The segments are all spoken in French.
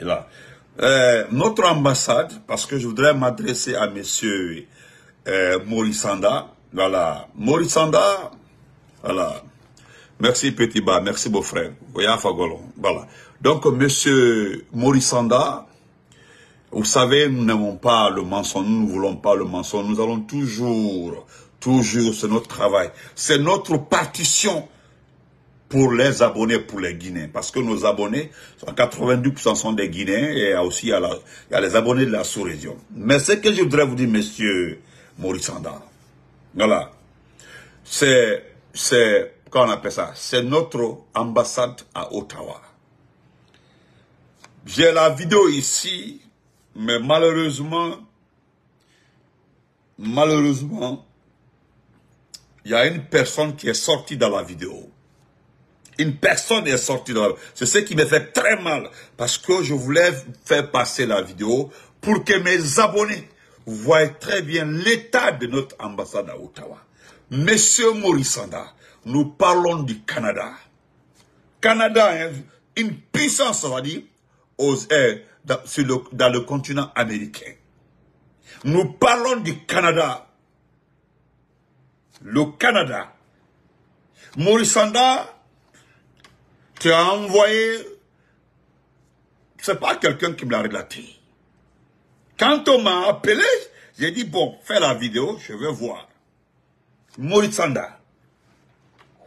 Et là. Euh, notre ambassade, parce que je voudrais m'adresser à monsieur euh, Morissanda. Voilà. Morissanda, voilà. Merci petit bas, merci beau frère. Voilà. Donc monsieur Morissanda, vous savez, nous n'avons pas le mensonge, nous ne voulons pas le mensonge. Nous allons toujours, toujours, c'est notre travail. C'est notre partition pour les abonnés, pour les Guinéens. Parce que nos abonnés, 92% sont des Guinéens et a aussi il y a, les abonnés de la sous-région. Mais ce que je voudrais vous dire, monsieur Maurice voilà, c'est, c'est, comment appelle ça, c'est notre ambassade à Ottawa. J'ai la vidéo ici, mais malheureusement, malheureusement, il y a une personne qui est sortie dans la vidéo. Une personne est sortie de C'est ce qui me fait très mal. Parce que je voulais faire passer la vidéo pour que mes abonnés voient très bien l'état de notre ambassade à Ottawa. Monsieur Morissanda, nous parlons du Canada. Canada, est une puissance, on va dire, aux, eh, dans, le, dans le continent américain. Nous parlons du Canada. Le Canada. Morissanda tu as envoyé... C'est pas quelqu'un qui me l'a relaté. Quand on m'a appelé, j'ai dit, bon, fais la vidéo, je vais voir. Maurice Sanda.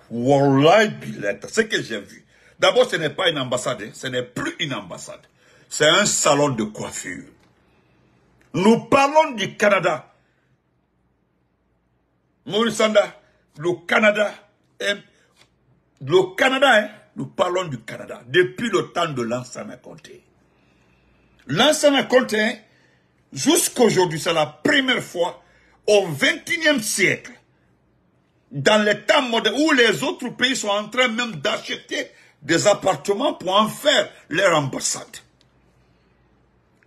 ce que j'ai vu. D'abord, ce n'est pas une ambassade, hein. ce n'est plus une ambassade. C'est un salon de coiffure. Nous parlons du Canada. Maurice Sanda, le Canada, le Canada, hein, nous parlons du Canada. Depuis le temps de l'ancien Comté. L'ancien Comté, aujourd'hui, c'est la première fois au XXIe siècle, dans les temps modernes, où les autres pays sont en train même d'acheter des appartements pour en faire leur ambassade.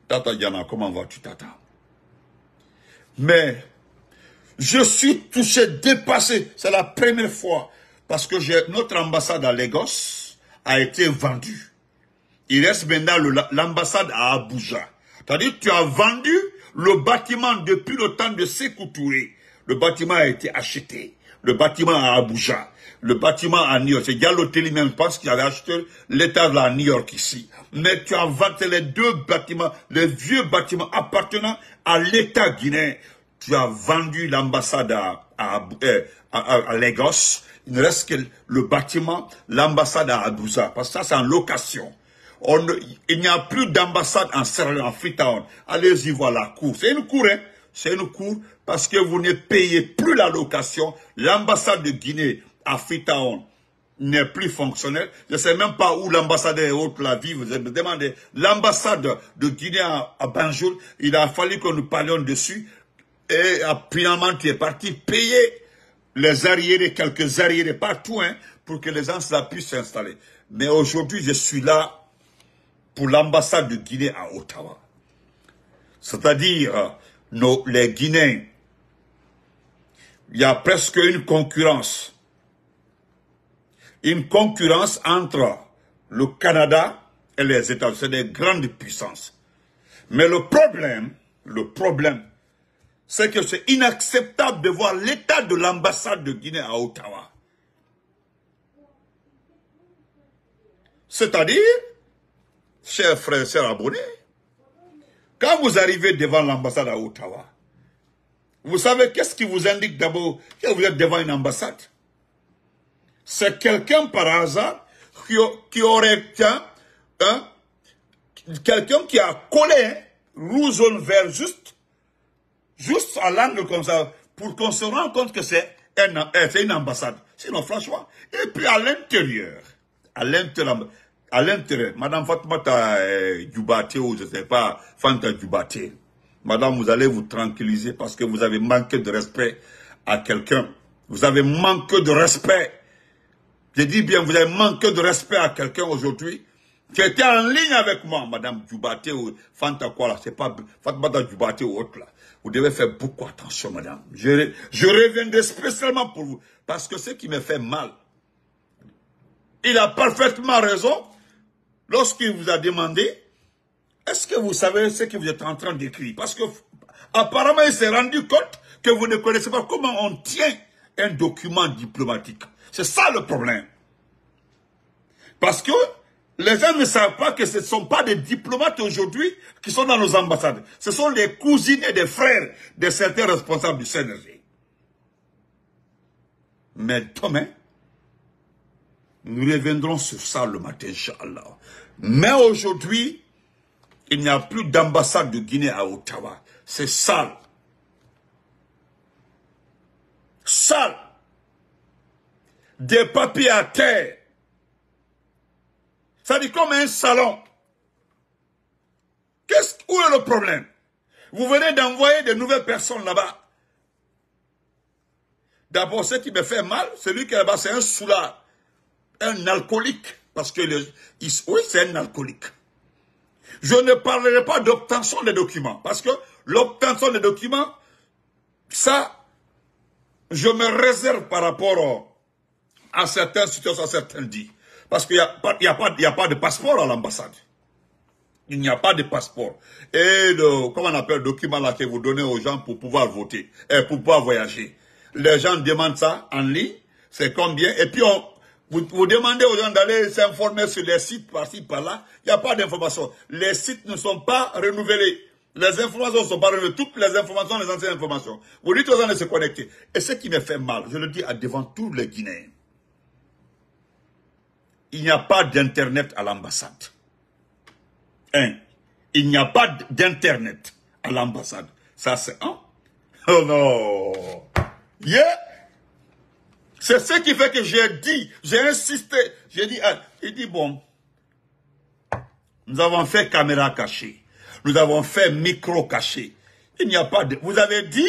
Tata Diana, comment vas-tu, Tata Mais je suis touché, dépassé. C'est la première fois parce que j'ai notre ambassade à Lagos a été vendu. Il reste maintenant l'ambassade à Abuja. C'est-à-dire tu as vendu le bâtiment depuis le temps de Sékou Le bâtiment a été acheté. Le bâtiment à Abuja. Le bâtiment à New York. C'est Galotelli même parce qu'il a acheté l'état de la New York ici. Mais tu as vendu les deux bâtiments, les vieux bâtiments appartenant à l'État guinéen. Tu as vendu l'ambassade à euh, Lagos il ne reste que le bâtiment, l'ambassade à Abuja, parce que ça, c'est en location. On, il n'y a plus d'ambassade en Sierra en Freetown. Allez-y voir la cour. C'est une cour, hein? C'est une cour parce que vous ne payez plus la location. L'ambassade de Guinée à Freetown n'est plus fonctionnelle. Je ne sais même pas où l'ambassadeur est, autres la vie. Vous me demander. l'ambassade de Guinée à, Banjoul, il a fallu que nous parlions dessus. Et finalement, tu est parti payer les arriérés, quelques arriérés partout, hein, pour que les gens puissent s'installer. Mais aujourd'hui, je suis là pour l'ambassade de Guinée à Ottawa. C'est-à-dire, euh, nos, les Guinéens, il y a presque une concurrence. Une concurrence entre le Canada et les États-Unis. C'est des grandes puissances. Mais le problème, le problème, c'est que c'est inacceptable de voir l'état de l'ambassade de Guinée à Ottawa. C'est-à-dire, chers frères, chers abonnés, quand vous arrivez devant l'ambassade à Ottawa, vous savez qu'est-ce qui vous indique d'abord que vous êtes devant une ambassade C'est quelqu'un par hasard qui, aurait hein, quelqu'un qui a collé rouge jaune vert juste juste à l'angle comme ça, pour qu'on se rende compte que euh, c'est une ambassade. Sinon, franchement, et puis à l'intérieur, à l'intérieur, Madame Fatmata euh, ou je ne sais pas, Fanta Djoubaté, Madame, vous allez vous tranquilliser parce que vous avez manqué de respect à quelqu'un. Vous avez manqué de respect. Je dis bien, vous avez manqué de respect à quelqu'un aujourd'hui tu étais en ligne avec moi, Madame Djoubaté ou Fanta quoi là, c'est pas Fanta Djoubaté ou autre là. Vous devez faire beaucoup attention, Madame. Je, je reviendrai spécialement pour vous, parce que ce qui me fait mal, il a parfaitement raison lorsqu'il vous a demandé est-ce que vous savez ce que vous êtes en train d'écrire Parce que apparemment, il s'est rendu compte que vous ne connaissez pas comment on tient un document diplomatique. C'est ça le problème. Parce que les gens ne savent pas que ce ne sont pas des diplomates aujourd'hui qui sont dans nos ambassades. Ce sont les cousines et des frères de certains responsables du CNRG. Mais demain, nous reviendrons sur ça le matin, Inch'Allah. Mais aujourd'hui, il n'y a plus d'ambassade de Guinée à Ottawa. C'est sale. Sale. Des papiers à terre ça dit comme un salon. Qu'est-ce, où est le problème Vous venez d'envoyer de nouvelles personnes là-bas. D'abord, ce qui me fait mal, celui qui est là-bas, c'est un soulard, un alcoolique. Parce que, oui, c'est un alcoolique. Je ne parlerai pas d'obtention des documents. Parce que l'obtention des documents, ça, je me réserve par rapport à certaines situations, à certains dits. Parce qu'il n'y a, pas, y a, a pas de passeport à l'ambassade. Il n'y a pas de passeport. Et comment on appelle, le document là que vous donnez aux gens pour pouvoir voter, eh, pour pouvoir voyager. Les gens demandent ça en ligne, c'est combien. Et puis, vous, demandez aux gens d'aller s'informer sur les sites par-ci, par-là. Il n'y a pas d'informations. Les sites ne sont pas renouvelés. Les informations sont pas renouvelées. Toutes les informations, les anciennes informations. Vous dites aux gens de se connecter. Et ce qui me fait mal, je le dis à devant tous les Guinéens il n'y a pas d'Internet à l'ambassade. Un, il n'y a pas d'Internet à l'ambassade. Ça, c'est un. Oh non Yeah C'est ce qui fait que j'ai dit, j'ai insisté, j'ai dit, ah, il dit, bon, nous avons fait caméra cachée, nous avons fait micro caché. Il n'y a pas de... Vous avez dit,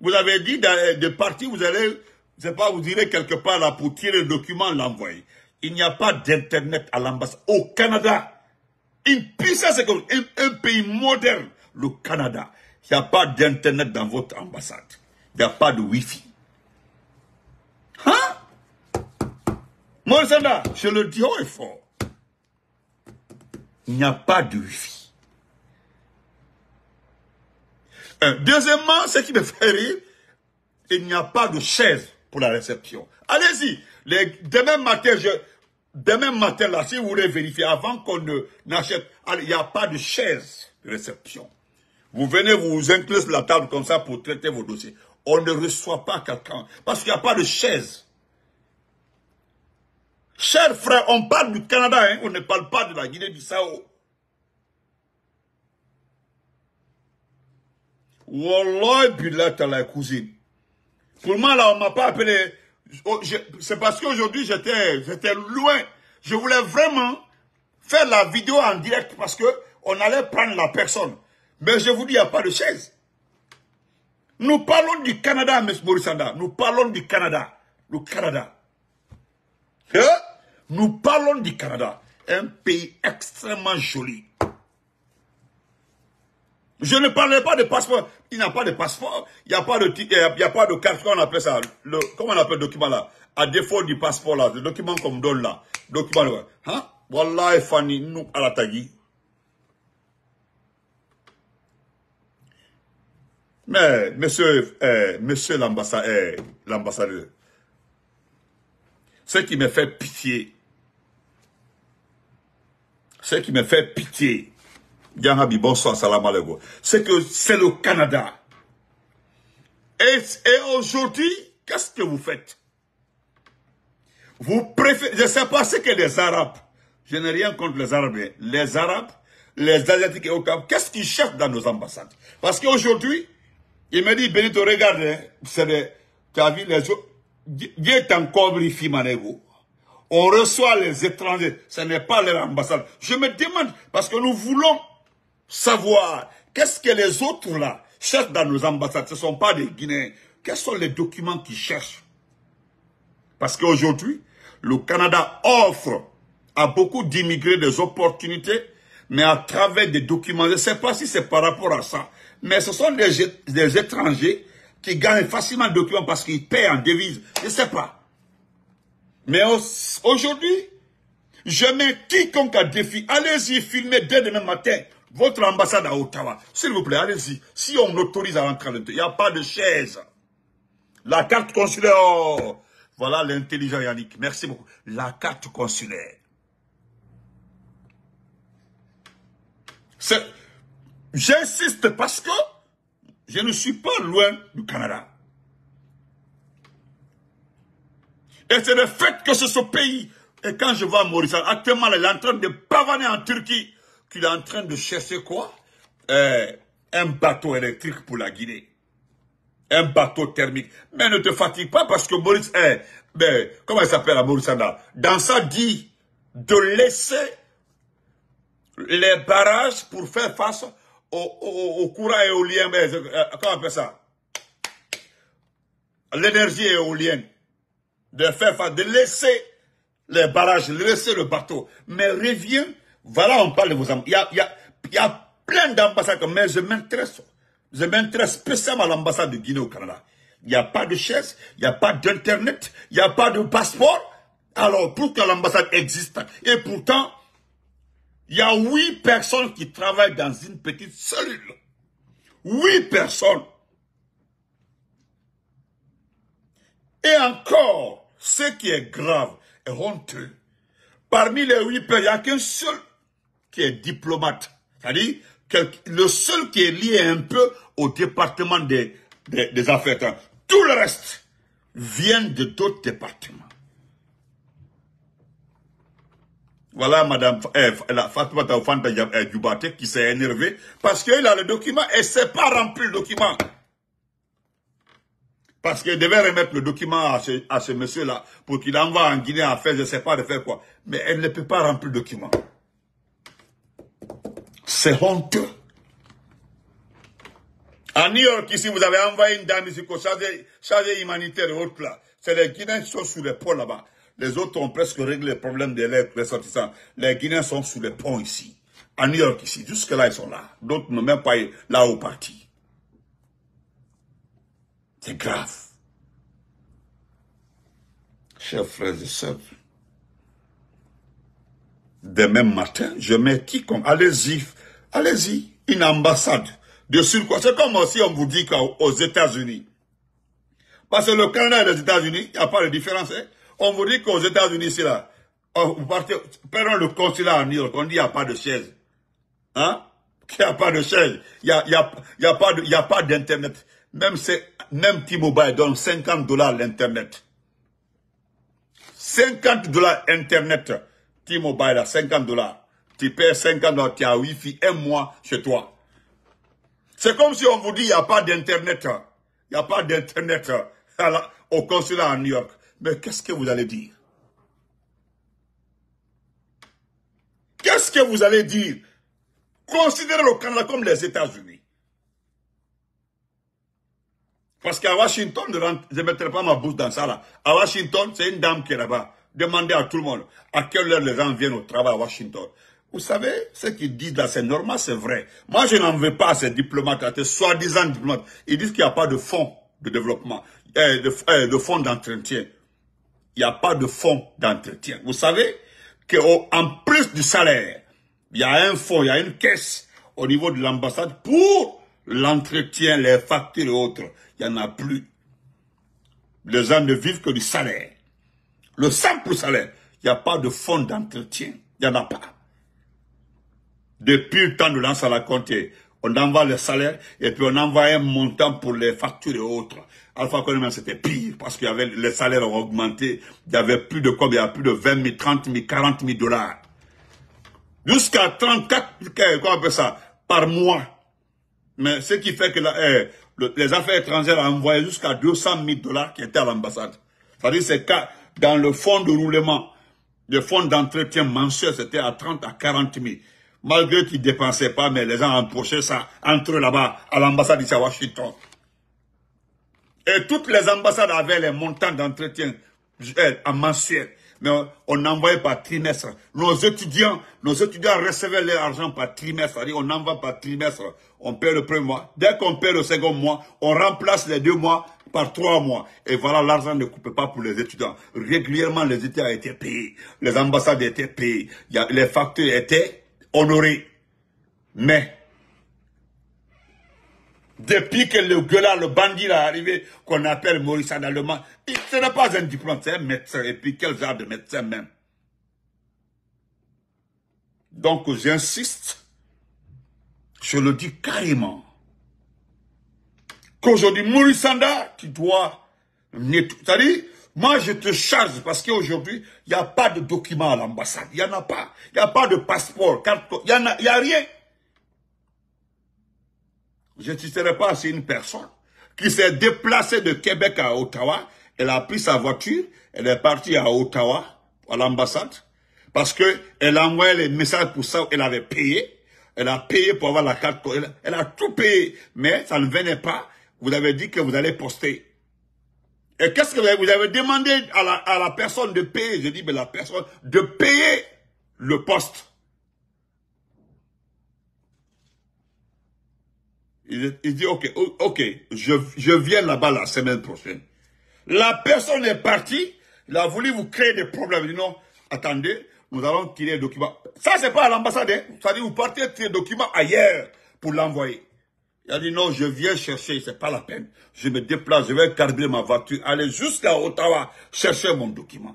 vous avez dit de, de partir, vous allez je sais pas, vous irez quelque part là pour tirer le document, l'envoyer. Il n'y a pas d'internet à l'ambassade. Au Canada, une puissance économique, un, pays moderne, le Canada. Il n'y a pas d'internet dans votre ambassade. Il n'y a pas de wifi. Hein? sanda, je le dis haut et fort. Il n'y a pas de wifi. Euh, deuxièmement, ce qui me fait rire, il n'y a pas de chaise pour la réception. Allez-y. Demain matin, je, demain matin, là, si vous voulez vérifier, avant qu'on n'achète, il n'y a pas de chaise de réception. Vous venez, vous vous sur la table comme ça pour traiter vos dossiers. On ne reçoit pas quelqu'un parce qu'il n'y a pas de chaise. Chers frères, on parle du Canada, hein. on ne parle pas de la Guinée-Bissau. Wallah, Billah, à la cousine. Pour moi, là, on m'a pas appelé. Oh, c'est parce qu'aujourd'hui, j'étais j'étais loin. Je voulais vraiment faire la vidéo en direct parce que on allait prendre la personne. Mais je vous dis, il n'y a pas de chaise. Nous parlons du Canada, M. Borisanda. Nous parlons du Canada. Le Canada. Eh? Nous parlons du Canada. Un pays extrêmement joli. Je ne parlais pas de passeport. Il n'a pas de passeport. Il n'y a pas de il y a pas de carte. Comment on appelle ça le, Comment on appelle le document là À défaut du passeport là, le document qu'on me donne là. Document là. Hein Fanny, nous à la tagui. Mais, monsieur, eh, monsieur eh, l'ambassadeur, ce qui me fait pitié, ce qui me fait pitié, bonsoir, salam C'est que c'est le Canada. Et, aujourd'hui, qu'est-ce que vous faites Vous préférez, je ne sais pas ce que les Arabes, je n'ai rien contre les Arabes, mais les Arabes, les Asiatiques et qu'est-ce qu'ils cherchent dans nos ambassades Parce qu'aujourd'hui, il me dit, Benito, regarde, hein, tu as vu les autres, Dieu est On reçoit les étrangers, ce n'est pas leur ambassade. Je me demande, parce que nous voulons savoir qu'est-ce que les autres là cherchent dans nos ambassades. Ce ne sont pas des Guinéens. Quels sont les documents qu'ils cherchent Parce qu'aujourd'hui, le Canada offre à beaucoup d'immigrés des opportunités, mais à travers des documents. Je ne sais pas si c'est par rapport à ça, mais ce sont des, étrangers qui gagnent facilement des documents parce qu'ils paient en devise. Je ne sais pas. Mais aujourd'hui, je mets quiconque à défi. Allez-y filmez dès demain matin votre ambassade à Ottawa, s'il vous plaît, allez-y. Si on l'autorise à rentrer il n'y a pas de chaise. La carte consulaire, voilà l'intelligent Yannick. Merci beaucoup. La carte consulaire. J'insiste parce que je ne suis pas loin du Canada. Et c'est le fait que ce ce pays. Et quand je vois Maurice, actuellement, il est en train de pavaner en Turquie qu'il est en train de chercher quoi euh, Un bateau électrique pour la Guinée. Un bateau thermique. Mais ne te fatigue pas parce que Maurice, eh, ben, comment il s'appelle Maurice Dans ça dit de laisser les barrages pour faire face au, courant éolien. Mais, euh, comment on appelle ça L'énergie éolienne. De faire face, de laisser les barrages, laisser le bateau. Mais reviens voilà, on parle de vos ambassades. Il y a, plein d'ambassades, mais je m'intéresse. Je m'intéresse spécialement à l'ambassade de Guinée au Canada. Il n'y a pas de chaise, il n'y a pas d'internet, il n'y a pas de passeport. Alors, pour que l'ambassade existe, et pourtant, il y a huit personnes qui travaillent dans une petite cellule. Huit personnes. Et encore, ce qui est grave et honteux, parmi les huit personnes, il n'y a qu'un seul qui est diplomate. C'est-à-dire le seul qui est lié un peu au département des, des, affaires. Hein. Tout le reste vient de d'autres départements. Voilà Madame eh, la eh, qui s'est énervée parce qu'elle a le document et c'est pas rempli le document. Parce qu'elle devait remettre le document à ce, à ce monsieur-là pour qu'il envoie en Guinée à faire, je ne sais pas de faire quoi. Mais elle ne peut pas remplir le document. C'est honteux. À New York, ici, vous avez envoyé une dame ici pour chargée, chargée humanitaire et autres là. C'est les Guinéens qui sont sur les ponts là-bas. Les autres ont presque réglé le problème des lettres ressortissants. Les Guinéens sont sur les ponts ici. À New York, ici. Jusque-là, ils sont là. D'autres n'ont même pas là où parti. C'est grave. Chers frères et sœurs, demain matin, je mets quiconque. Allez-y, Allez-y, une ambassade. De quoi C'est comme si on vous dit qu'aux États-Unis, parce que le Canada et les États-Unis, il n'y a pas de différence. Hein. On vous dit qu'aux États-Unis, c'est là. Oh, vous partez, le consulat en New on dit qu'il n'y a pas de chaise. Hein? Qu'il n'y a pas de chaise. Il n'y a, y a, pas, d'Internet. Même, c'est même T-Mobile donne 50 dollars l'Internet. 50 dollars Internet. T-Mobile 50 dollars tu perds 5 ans, tu as Wi-Fi un mois chez toi. C'est comme si on vous dit, il n'y a pas d'Internet. Il n'y a pas d'Internet au consulat à New York. Mais qu'est-ce que vous allez dire Qu'est-ce que vous allez dire Considérez le Canada comme les États-Unis. Parce qu'à Washington, je ne mettrai pas ma bouche dans ça là. À Washington, c'est une dame qui est là-bas. Demandez à tout le monde à quelle heure les gens viennent au travail à Washington. Vous savez, ce qu'ils disent là, c'est normal, c'est vrai. Moi, je n'en veux pas à ces diplomates, à ces soi-disant diplomates. Ils disent qu'il n'y a pas de fonds de développement, euh, de, euh, de fonds d'entretien. Il n'y a pas de fonds d'entretien. Vous savez qu'en plus du salaire, il y a un fonds, il y a une caisse au niveau de l'ambassade pour l'entretien, les factures et autres. Il n'y en a plus. Les gens ne vivent que du salaire. Le simple salaire. Il n'y a pas de fonds d'entretien. Il n'y en a pas. Depuis le temps de lance à la compte, on envoie le salaire et puis on envoie un montant pour les factures et autres. Alpha Condé c'était pire parce qu'il avait les salaires ont augmenté. Il y avait plus de combien? plus de 20 000, 30 000, 40 000 dollars. Jusqu'à 34, quoi euh, on appelle ça? Par mois. Mais ce qui fait que euh, les affaires étrangères ont envoyé jusqu'à 200 000 dollars qui étaient à l'ambassade. C'est-à-dire c'est dans le fonds de roulement, le fonds d'entretien mensuel, c'était à 30 à 40 000 malgré qu'ils ne dépensaient pas, mais les gens empochaient ça entre là-bas, à l'ambassade de à Washington. Et toutes les ambassades avaient les montants d'entretien euh, en mensuel. Mais on envoyait par trimestre. Nos étudiants, nos étudiants recevaient leur argent par trimestre. on envoie par trimestre. On paie le premier mois. Dès qu'on paie le second mois, on remplace les deux mois par trois mois. Et voilà, l'argent ne coupe pas pour les étudiants. Régulièrement, les étudiants étaient payés. Les ambassades étaient payées. Les facteurs étaient honoré. Mais, depuis que le gueulard, le bandit est arrivé, qu'on appelle Maurice le allemand, ce n'est pas un diplôme, c'est un médecin. Et puis, quel genre de médecin même Donc, j'insiste, je le dis carrément, qu'aujourd'hui, Maurice Sanda, doit dois, moi, je te charge parce qu'aujourd'hui, il n'y a pas de document à l'ambassade. Il n'y en a pas. Il n'y a pas de passeport, carte. Il n'y a, rien. Je ne pas c'est une personne qui s'est déplacée de Québec à Ottawa. Elle a pris sa voiture. Elle est partie à Ottawa, à l'ambassade. Parce qu'elle a envoyé les messages pour ça. Elle avait payé. Elle a payé pour avoir la carte. Elle, elle a tout payé. Mais ça ne venait pas. Vous avez dit que vous allez poster. Et qu'est-ce que vous avez demandé à la, personne de payer Je dis, mais la personne, de payer le poste. Il, dit, ok, ok, je, viens là-bas la semaine prochaine. La personne est partie, il a voulu vous créer des problèmes. Il dit, non, attendez, nous allons tirer le document. Ça, c'est pas à l'ambassade, hein. Ça dit, vous partez tirer le document ailleurs pour l'envoyer. Il a dit non, je viens chercher, c'est pas la peine. Je me déplace, je vais carburer ma voiture, aller jusqu'à Ottawa chercher mon document.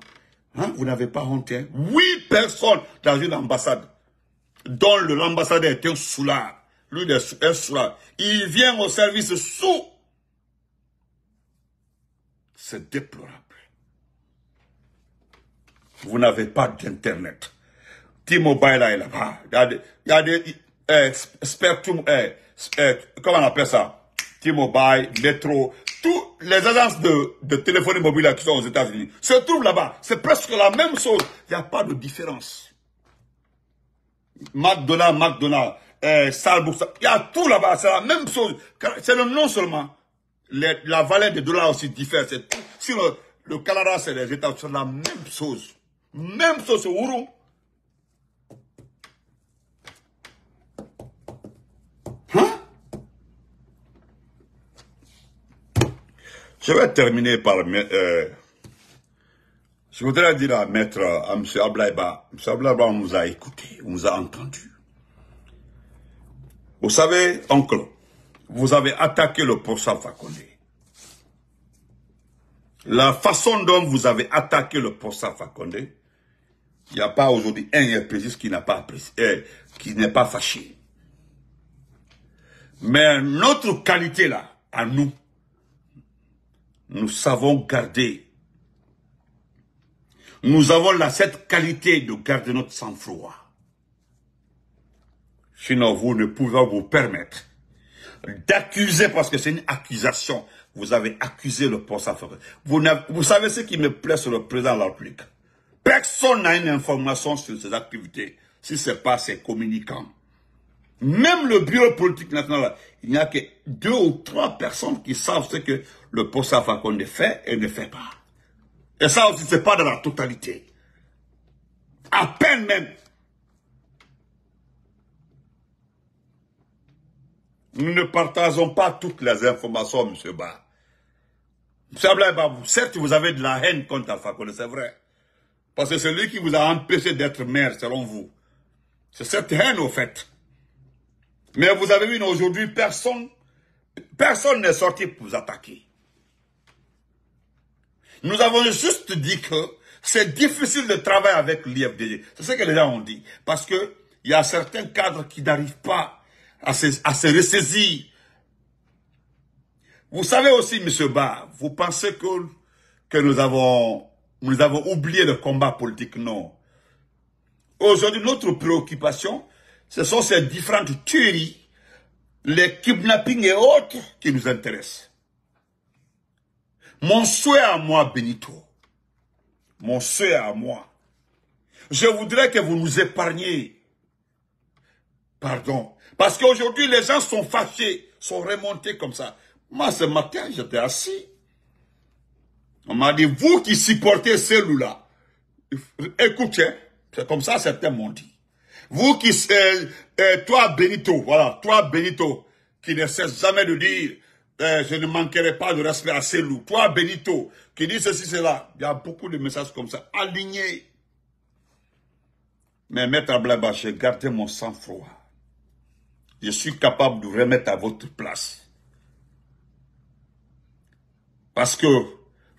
Hein? Vous n'avez pas honte, hein? Huit personnes dans une ambassade, dont l'ambassadeur est un soulard. Lui, est un soulard. Il vient au service sous. C'est déplorable. Vous n'avez pas d'Internet. T-Mobile est là-bas. Il y a des, eh, comment on appelle ça, T-Mobile, Metro, toutes les agences de, de téléphonie mobile qui sont aux États-Unis se trouvent là-bas. C'est presque la même chose. Il n'y a pas de différence. McDonald's, McDonald's, euh, il y a tout là-bas. C'est la même chose. C'est le nom seulement. la valeur des dollars aussi diffère. le, Canada, c'est les États-Unis, c'est la même chose. Même chose, sur Je vais terminer par... je voudrais dire à M. Ablaïba, M. Ablaïba, on nous a écoutés, on nous a entendus. Vous savez, oncle, vous avez attaqué le professeur Fakonde. La façon dont vous avez attaqué le professeur Fakonde, il n'y a pas aujourd'hui un RPGiste qui pas euh, qui n'est pas fâché. Mais notre qualité là, à nous, nous savons garder. Nous avons cette qualité de garder notre sang-froid. Sinon, vous ne pouvez vous permettre d'accuser, parce que c'est une accusation. Vous avez accusé le procès. Vous, vous savez ce qui me plaît sur le président de la République. Personne n'a une information sur ses activités, si ce n'est pas ses communicants. Même le bureau politique national, il n'y a que deux ou trois personnes qui savent ce que le poste à qu'on ne fait et ne fait pas. Et ça aussi, c'est pas dans la totalité. À peine même. Nous ne partageons pas toutes les informations, M. Ba. M. Ablaïba, certes, vous avez de la haine contre Alpha c'est vrai. Parce que c'est lui qui vous a empêché d'être maire, selon vous. C'est cette haine, au fait. Mais vous avez vu, aujourd'hui, personne, personne n'est sorti pour vous attaquer. Nous avons juste dit que c'est difficile de travailler avec l'IFDG. C'est ce que les gens ont dit. Parce que il y a certains cadres qui n'arrivent pas à se, ressaisir. Vous savez aussi, Monsieur Barr, vous pensez que, que nous avons, nous avons oublié le combat politique? Non. Aujourd'hui, notre préoccupation, ce sont ces différentes tueries, les kidnappings et autres qui nous intéressent. Mon souhait à moi, Benito, mon souhait à moi, je voudrais que vous nous épargniez. Pardon. Parce qu'aujourd'hui, les gens sont fâchés, sont remontés comme ça. Moi, ce matin, j'étais assis. On m'a dit, vous qui supportez celui-là, écoutez, hein, c'est comme ça certains m'ont dit. Vous qui, euh, euh, toi Benito, voilà, toi Benito, qui ne cesse jamais de dire, eh, je ne manquerai pas de respect à ces loups. Toi, Benito, qui dit ceci, cela. Il y a beaucoup de messages comme ça, alignés. Mais Maître à j'ai gardé mon sang-froid. Je suis capable de remettre à votre place. Parce que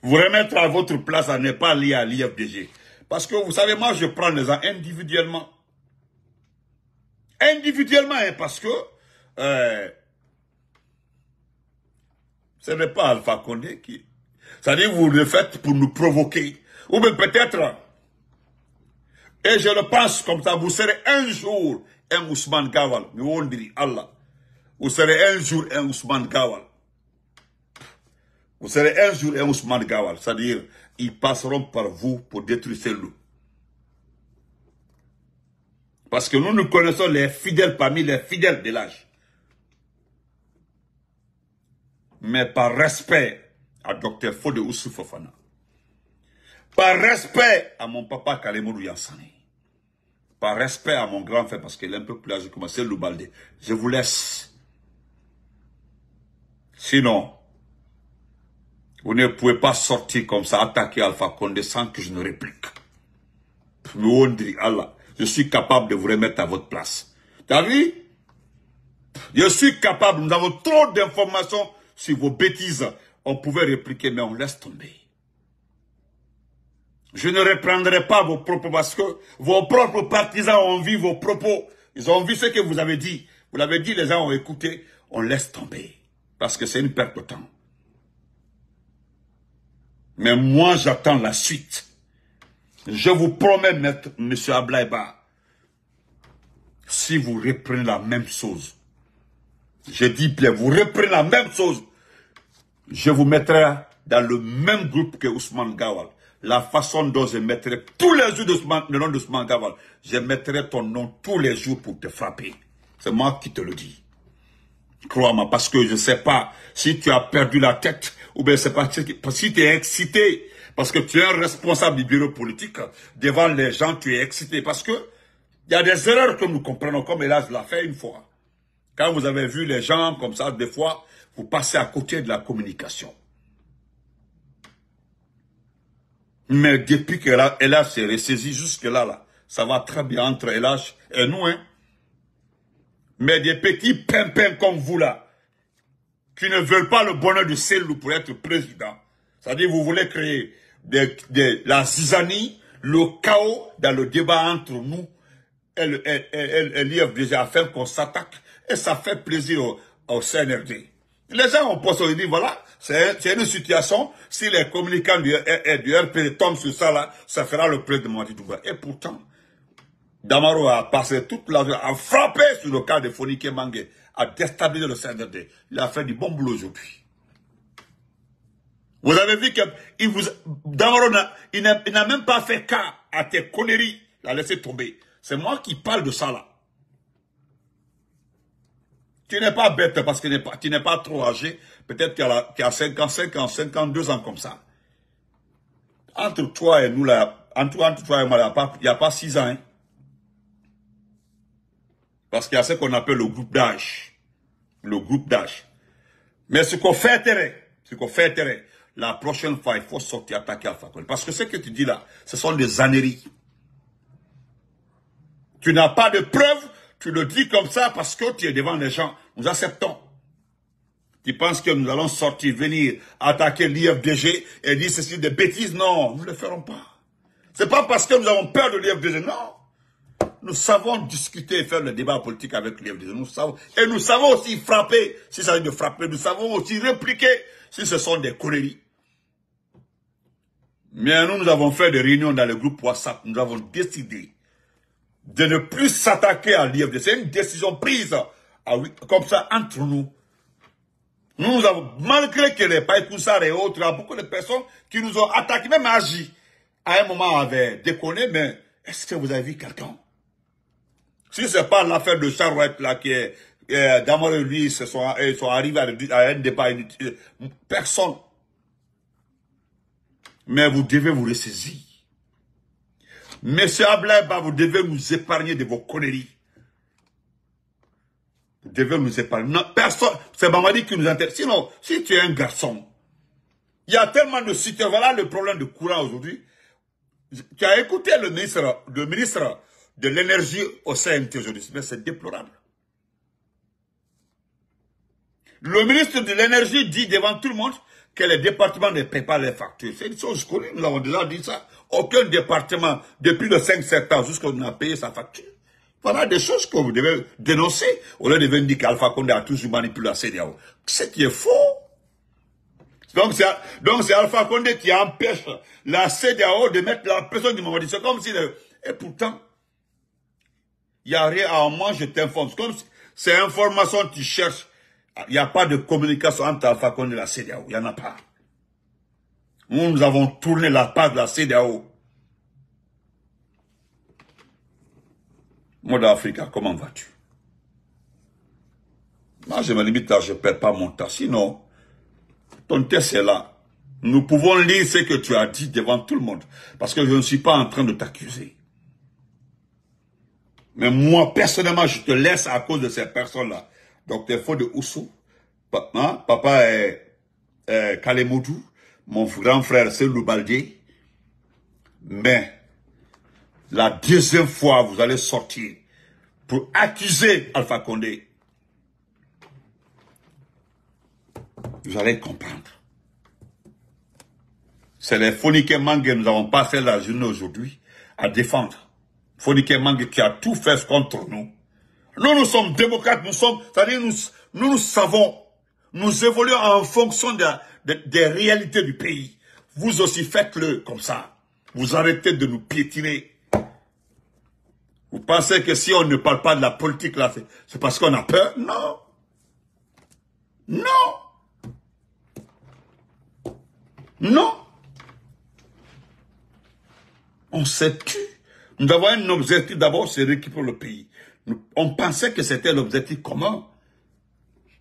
vous remettre à votre place, ça n'est pas lié à l'IFDG. Parce que vous savez, moi, je prends les gens individuellement. Individuellement, hein, parce que... Euh, ce n'est pas Alpha Condé qui... C'est-à-dire vous le faites pour nous provoquer. Ou bien peut-être, et je le pense comme ça, vous serez un jour un Ousmane Gawal. Mais on dit Allah. Vous serez un jour un Ousmane Gawal. Vous serez un jour un Ousmane Gawal. C'est-à-dire, ils passeront par vous pour détruire ces loups. Parce que nous, nous connaissons les fidèles parmi les fidèles de l'âge. mais par respect à Dr Fode Oussou Fofana, par respect à mon papa Kalemuru Yansani, par respect à mon grand frère, parce qu'il est un peu plus âgé que moi, c'est Loubalde, je vous laisse. Sinon, vous ne pouvez pas sortir comme ça, attaquer Alpha Condé sans que je ne réplique. Allah, je suis capable de vous remettre à votre place. T'as vu Je suis capable, nous avons trop d'informations si vos bêtises, on pouvait répliquer, mais on laisse tomber. Je ne reprendrai pas vos propos parce que vos propres partisans ont vu vos propos. Ils ont vu ce que vous avez dit. Vous l'avez dit, les gens ont écouté. On laisse tomber parce que c'est une perte de temps. Mais moi, j'attends la suite. Je vous promets, monsieur Ablaïba, si vous reprenez la même chose, je dis, vous reprenez la même chose. Je vous mettrai dans le même groupe que Ousmane Gawal. La façon dont je mettrai tous les jours le nom d'Ousmane Gawal, je mettrai ton nom tous les jours pour te frapper. C'est moi qui te le dis. Crois-moi, parce que je ne sais pas si tu as perdu la tête ou bien c'est pas si tu es excité parce que tu es un responsable du bureau politique devant les gens, tu es excité parce que il y a des erreurs que nous comprenons comme hélas l'ai fait une fois. Quand vous avez vu les gens comme ça, des fois, vous passez à côté de la communication. Mais depuis que LH s'est ressaisi jusque-là, là, ça va très bien entre LH et nous. Hein. Mais des petits pimpins comme vous là, qui ne veulent pas le bonheur du sel pour être président. C'est-à-dire vous voulez créer de la zizanie, le chaos dans le débat entre nous et l'IFDG afin qu'on s'attaque et ça fait plaisir au, CNRD. Les gens ont posé, ils voilà, c'est une situation, si les communicants du, RP tombent sur ça, là, ça fera le prêtre de Madi Et pourtant, Damaro a passé toute la journée à frapper sur le cas de Fonike Mangue, à déstabiliser le CNRD. Il a fait du bon boulot aujourd'hui. Vous avez vu que il vous, Damaro n'a même pas fait cas à tes conneries. Il a laissé tomber. C'est moi qui parle de ça, là. Tu n'es pas bête parce que tu n'es pas trop âgé. Peut-être qu'il y a 50, 50, 52 ans comme ça. Entre toi et nous, là, entre, toi et moi, il n'y a pas 6 ans. Hein. Parce qu'il y a ce qu'on appelle le groupe d'âge. Le groupe d'âge. Mais ce qu'on fait intérêt, ce qu'on fait la prochaine fois, il faut sortir attaquer Alpha Parce que ce que tu dis là, ce sont des âneries. Tu n'as pas de preuves tu le dis comme ça parce que tu es devant les gens. Nous acceptons. Tu penses que nous allons sortir, venir attaquer l'IFDG et dire ceci des bêtises Non, nous ne le ferons pas. Ce n'est pas parce que nous avons peur de l'IFDG, non. Nous savons discuter et faire le débat politique avec l'IFDG. et nous savons aussi frapper, si ça veut de frapper. Nous savons aussi répliquer si ce sont des conneries. Mais nous, nous avons fait des réunions dans le groupe WhatsApp. Nous avons décidé de ne plus s'attaquer à l'IFD. C'est une décision prise ah comme ça entre nous. Nous avons, malgré que les Païkoussards et autres, a beaucoup de personnes qui nous ont attaqués, même agi. À un moment, on avait déconné, mais est-ce que vous avez vu quelqu'un Si c'est pas l'affaire de Charouette, là, qui est, euh, lui, ils sont arrivés à, un départ personne. Mais vous devez vous ressaisir. Monsieur Ablaïba, vous devez nous épargner de vos conneries. Vous devez nous épargner. Non, personne, c'est Mamadi qui nous intéresse. Sinon, si tu es un garçon, il y a tellement de situations. Voilà le problème de courant aujourd'hui. Tu as écouté le ministre, le ministre de l'énergie au CNT aujourd'hui. Mais c'est déplorable. Le ministre de l'énergie dit devant tout le monde que les départements ne paient pas les factures. C'est une chose connue, nous l'avons déjà dit ça. Aucun département, depuis le 5 septembre jusqu'on a payé sa facture. Voilà des choses que vous devez dénoncer. Au lieu de venir dire qu'Alpha Condé a toujours manipulé la CDAO. C'est qui est faux. Donc c'est donc Alpha Condé qui empêche la CDAO de mettre la pression du moment. C'est comme si... et pourtant, il n'y a rien à moi, je t'informe. C'est comme si ces que tu cherches, il n'y a pas de communication entre Alpha Condé et la CDAO. Il n'y en a pas nous avons tourné la page de la CDAO. Monde Africa, comment vas-tu Moi, je me limite je ne perds pas mon temps. Sinon, ton test est là. Nous pouvons lire ce que tu as dit devant tout le monde. Parce que je ne suis pas en train de t'accuser. Mais moi, personnellement, je te laisse à cause de ces personnes-là. Docteur Fode Oussou, de hein, papa est, est Kalemoudou, mon grand frère, c'est Loubaldier. Mais la deuxième fois, vous allez sortir pour accuser Alpha Condé. Vous allez comprendre. C'est les Fonike que nous avons passé la journée aujourd'hui à défendre. Fonike Mange qui a tout fait contre nous. Nous, nous sommes démocrates, nous sommes, c'est-à-dire nous, nous, nous savons nous évoluons en fonction des réalités du pays. Vous aussi faites-le comme ça. Vous arrêtez de nous piétiner. Vous pensez que si on ne parle pas de la politique, là, c'est parce qu'on a peur Non. Non. Non. On s'est tué. Nous avons un objectif d'abord, c'est récupérer le pays. on pensait que c'était l'objectif commun.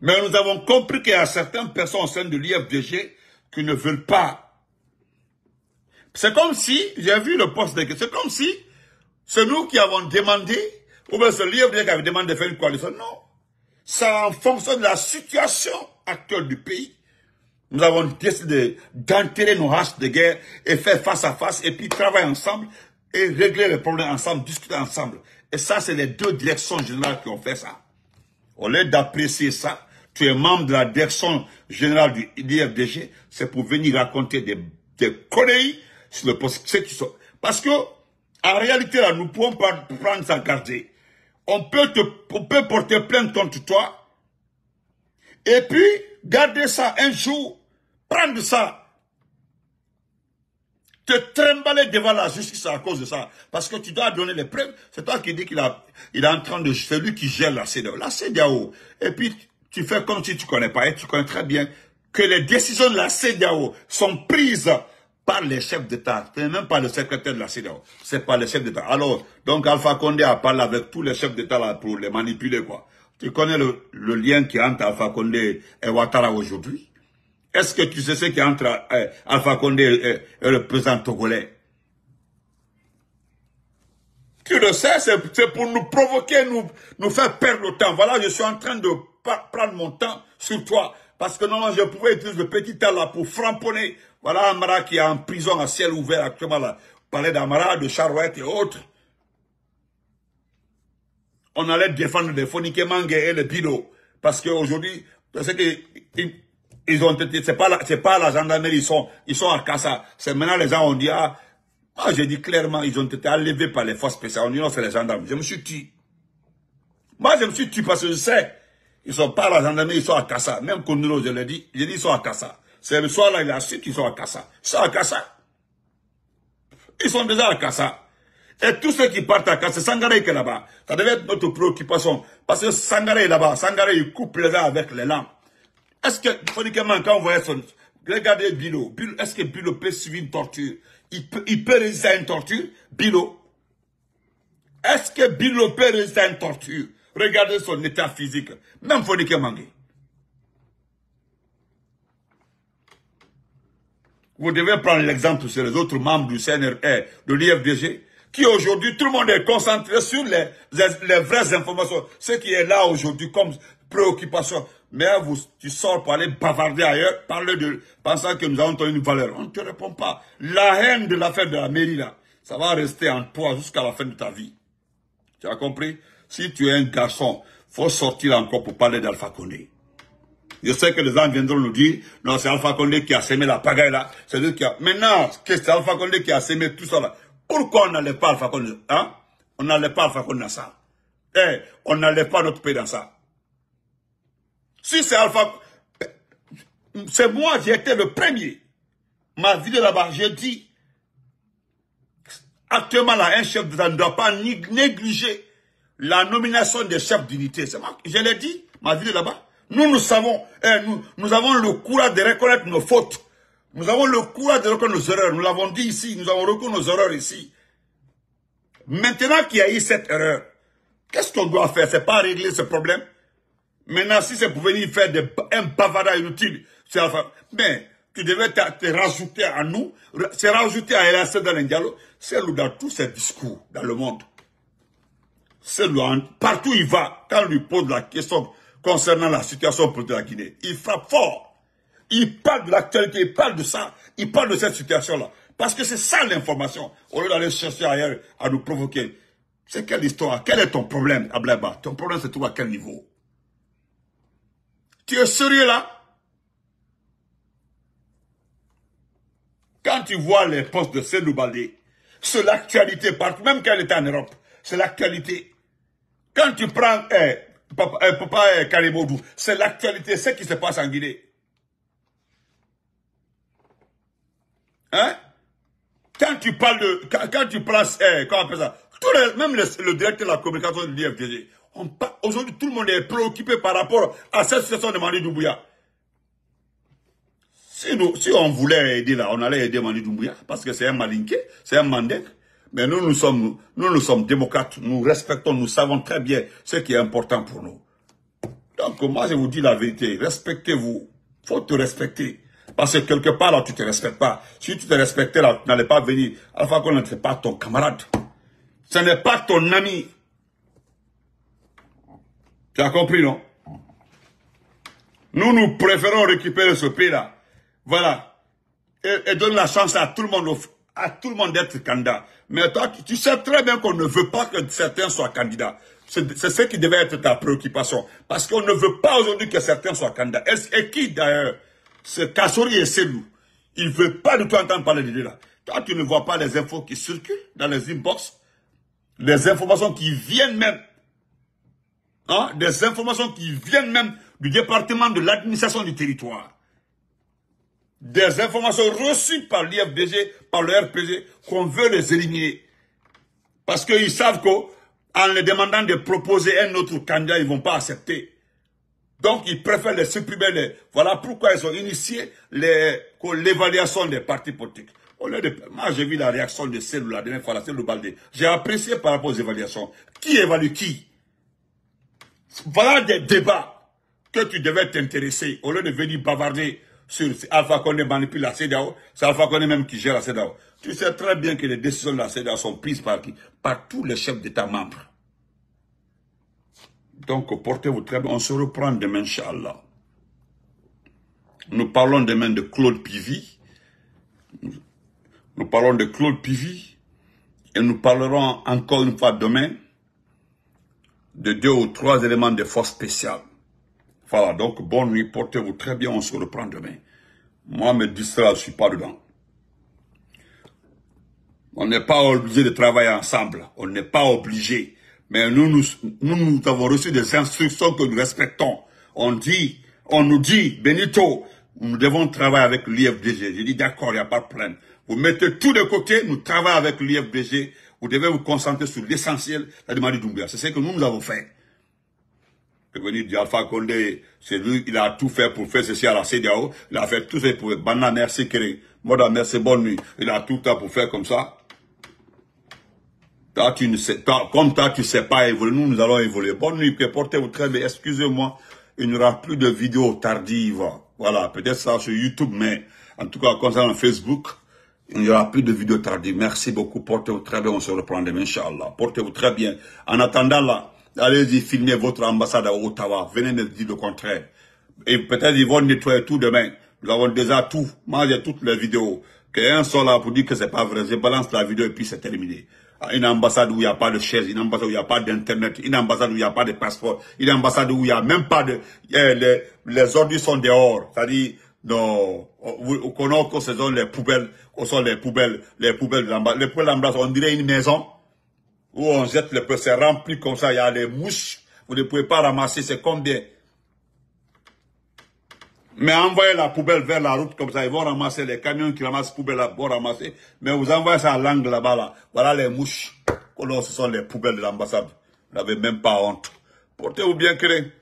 Mais nous avons compris qu'il y a certaines personnes au sein de l'IFDG qui ne veulent pas. C'est comme si, j'ai vu le poste de c'est comme si c'est nous qui avons demandé, ou bien c'est l'IFDG qui avait demandé de faire une coalition. Non. C'est en fonction de la situation actuelle du pays. Nous avons décidé d'enterrer nos haches de guerre et faire face à face et puis travailler ensemble et régler les problèmes ensemble, discuter ensemble. Et ça, c'est les deux directions générales qui ont fait ça. Au lieu d'apprécier ça, tu es membre de la direction générale du IDFDG, c'est pour venir raconter des, des conneries sur le poste. Parce que, en réalité, là, nous pouvons pas prendre ça garder. On peut te, on peut porter plainte contre toi. Et puis, garder ça un jour, prendre ça te trimballer devant la justice à cause de ça. Parce que tu dois donner les preuves. C'est toi qui dis qu'il a, il est en train de, c'est lui qui gère la CDAO. La CDAO. Et puis, tu fais comme si tu connais pas. Et tu connais très bien que les décisions de la CDAO sont prises par les chefs d'État, même pas le secrétaire de la CDAO. C'est par les chefs d'État. Alors, donc Alpha Condé a parlé avec tous les chefs d'État là pour les manipuler, quoi. Tu connais le, le lien qui entre Alpha Condé et Ouattara aujourd'hui? Est-ce que tu sais ce qui entre Alpha Condé et, le président togolais Tu le sais, c'est pour nous provoquer, nous, faire perdre le temps. Voilà, je suis en train de prendre mon temps sur toi. Parce que non, je pouvais utiliser le petit temps là pour framponner. Voilà Amara qui est en prison à ciel ouvert actuellement là. Parler d'Amara, de Charouette et autres. On allait défendre les Fonique Mange et les Bilo. Parce qu'aujourd'hui, c'est que ils ont été, c'est pas la, c'est pas la gendarmerie, ils sont, ils sont à Kassa. C'est maintenant les gens ont dit, ah, moi j'ai dit clairement, ils ont été enlevés par les forces spéciales. On dit non, c'est les gendarmes. Je me suis tué. Moi je me suis tué parce que je sais, ils sont pas à la gendarmerie, ils sont à Kassa. Même Kondolo, je l'ai dit, j'ai dit ils sont à Kassa. C'est le soir là, il a su qu'ils sont à Kassa. Ils sont à Kassa. Ils sont déjà à Kassa. Et tous ceux qui partent à Kassa, c'est Sangaré qui est là-bas. Ça devait être notre préoccupation. Parce que Sangaré est là-bas. Sangaré, il coupe les gens avec les lampes. Est-ce que, Fonikeman, quand on voyait son... Regardez Bilo. Est-ce que Bilo peut suivre une torture il peut, il peut résister à une torture Bilo. Est-ce que Bilo peut résister à une torture Regardez son état physique. Même Mangue. Vous devez prendre l'exemple sur les autres membres du CNRR, e, de l'IFDG, qui aujourd'hui, tout le monde est concentré sur les, les vraies informations. Ce qui est là aujourd'hui comme préoccupation, mais tu sors pour aller bavarder ailleurs, parler de, pensant que nous avons une valeur. On ne te répond pas. La haine de l'affaire de la mairie, là, ça va rester en toi jusqu'à la fin de ta vie. Tu as compris Si tu es un garçon, faut sortir encore pour parler d'Alpha Condé. Je sais que les gens viendront nous dire, non, c'est Alpha Condé qui a semé la pagaille là. C'est lui qui a... Maintenant, c'est Alpha Condé qui a semé tout ça là. Pourquoi on n'allait pas Alpha Condé hein? On n'allait pas Alpha Condé dans ça. Eh, on n'allait pas notre pays dans ça. Si c'est Alpha... C'est moi, été le premier. Ma vie de là-bas, j'ai dit... Actuellement, là, un chef ne doit pas négliger la nomination des chefs d'unité. C'est je l'ai dit, ma vie de là-bas. Nous, nous savons, eh, nous, avons le courage de reconnaître nos fautes. Nous avons le courage de reconnaître nos erreurs. Nous l'avons dit ici, nous avons reconnu nos erreurs ici. Maintenant qu'il y a eu cette erreur, qu'est-ce qu'on doit faire C'est pas régler ce problème Maintenant, si c'est pour venir faire un bavardage inutile, sur la femme. Mais tu devais te, rajouter à nous, se rajouter à Elassé dans l'indiallo, c'est lui dans tous ses discours dans le monde. C'est partout il va, quand on lui pose la question concernant la situation pour la Guinée, il frappe fort. Il parle de l'actualité, il parle de ça, il parle de cette situation-là. Parce que c'est ça l'information. Au lieu d'aller chercher ailleurs à nous provoquer. C'est quelle histoire Quel est ton problème, Ablaba Ton problème se trouve à quel niveau tu es sérieux là Quand tu vois les postes de Cédou Baldé, c'est l'actualité partout, même elle était en Europe, c'est l'actualité. Quand tu prends eh, Papa, eh, eh c'est l'actualité, c'est ce qui se passe en Guinée. Hein Quand tu parles de... Quand, tu places... Eh, comment ça Même le, directeur de la communication de l'IFDG. Aujourd'hui, tout le monde est préoccupé par rapport à cette situation de Mani Doumbouya. Si, si on voulait aider là, on allait aider Mani Doumbouya, parce que c'est un malinqué, c'est un Mandek. Mais nous, nous sommes, nous, nous sommes démocrates, nous respectons, nous savons très bien ce qui est important pour nous. Donc, moi, je vous dis la vérité, respectez-vous. Faut te respecter. Parce que quelque part, là, tu te respectes pas. Si tu te respectais, là, tu n'allais pas venir. Alpha Condé n'est pas ton camarade. Ce n'est pas ton ami. Tu as compris, non Nous, nous préférons récupérer ce pays-là. Voilà. Et, donner donne la chance à tout le monde, à tout le monde d'être candidat. Mais toi, tu sais très bien qu'on ne veut pas que certains soient candidats. C'est ce qui devait être ta préoccupation. Parce qu'on ne veut pas aujourd'hui que certains soient candidats. Et, qui, d'ailleurs C'est Kassori et Selou. Il ne veut pas du tout entendre parler de lui, là. Toi, tu ne vois pas les infos qui circulent dans les inbox. Les informations qui viennent même ah, des informations qui viennent même du département de l'administration du territoire. Des informations reçues par l'IFDG, par le RPG, qu'on veut les éliminer. Parce qu'ils savent qu'en les demandant de proposer un autre candidat, ils ne vont pas accepter. Donc, ils préfèrent les supprimer. Les... Voilà pourquoi ils ont initié l'évaluation des partis politiques. Au lieu de... Moi, j'ai vu la réaction de celle la dernière fois, la celle de Baldé. J'ai apprécié par rapport aux évaluations. Qui évalue qui voilà des débats que tu devais t'intéresser au lieu de venir bavarder sur Alpha Condé manipule la CEDAO, c'est Alpha Condé même qui gère la CEDAO. Tu sais très bien que les décisions de la CEDAO sont prises par qui Par tous les chefs d'État membres. Donc, portez-vous très bien. On se reprend demain, ch'Allah. Nous parlons demain de Claude Pivy. Nous parlons de Claude Pivy. Et nous parlerons encore une fois demain de deux ou trois éléments de force spéciale. Voilà, donc bonne nuit, portez-vous très bien, on se reprend demain. Moi, me distrait, je ne suis pas dedans. On n'est pas obligé de travailler ensemble, on n'est pas obligé. Mais nous, nous, nous, avons reçu des instructions que nous respectons. On dit, on nous dit, Benito, nous devons travailler avec l'IFDG. J'ai dit, d'accord, il n'y a pas de problème. Vous mettez tout de côté, nous travaillons avec l'IFDG vous devez vous concentrer sur l'essentiel, la demande d'Oumbia. C'est ce que nous, nous avons fait. Le venu d'Alpha Condé, c'est lui, il a tout fait pour faire ceci à la CDAO. Il a fait tout ce pour Banna, merci Kéré. Moda merci bonne nuit. Il a tout temps pour faire comme ça. tu ne sais, comme toi, tu ne sais pas évoluer, nous, nous allons évoluer. Bonne nuit, portez-vous très bien. Excusez-moi, il n'y aura plus de vidéos tardives. Voilà, peut-être ça sur YouTube, mais en tout cas, concernant Facebook, il n'y aura plus de vidéo tardive. Merci beaucoup. Portez-vous très bien. On se reprend demain, Inch'Allah. Portez-vous très bien. En attendant là, allez-y filmer votre ambassade à Ottawa. Venez me dire le contraire. Et peut-être ils vont nettoyer tout demain. Nous avons déjà tout. Moi, j'ai toutes les vidéos. Qu'un seul là pour dire que c'est pas vrai. Je balance la vidéo et puis c'est terminé. Une ambassade où il n'y a pas de chaise, une ambassade où il n'y a pas d'internet, une ambassade où il n'y a pas de passeport, une ambassade où il n'y a même pas de... Les, les sont dehors. C'est-à-dire, non, qu'on que ce sont les poubelles. Ce sont les poubelles, les poubelles de l'ambassade. Les poubelles l'ambassade on dirait une maison où on jette les poubelles, c'est rempli comme ça, il y a les mouches, vous ne pouvez pas ramasser, c'est combien mais envoyez la poubelle vers la route comme ça, ils vont ramasser les camions qui ramassent poubelle là, vont ramasser. Mais vous envoyez ça à l'angle là-bas là. Voilà les mouches. ce sont les poubelles de l'ambassade. Vous n'avez même pas honte. Portez-vous bien, créé.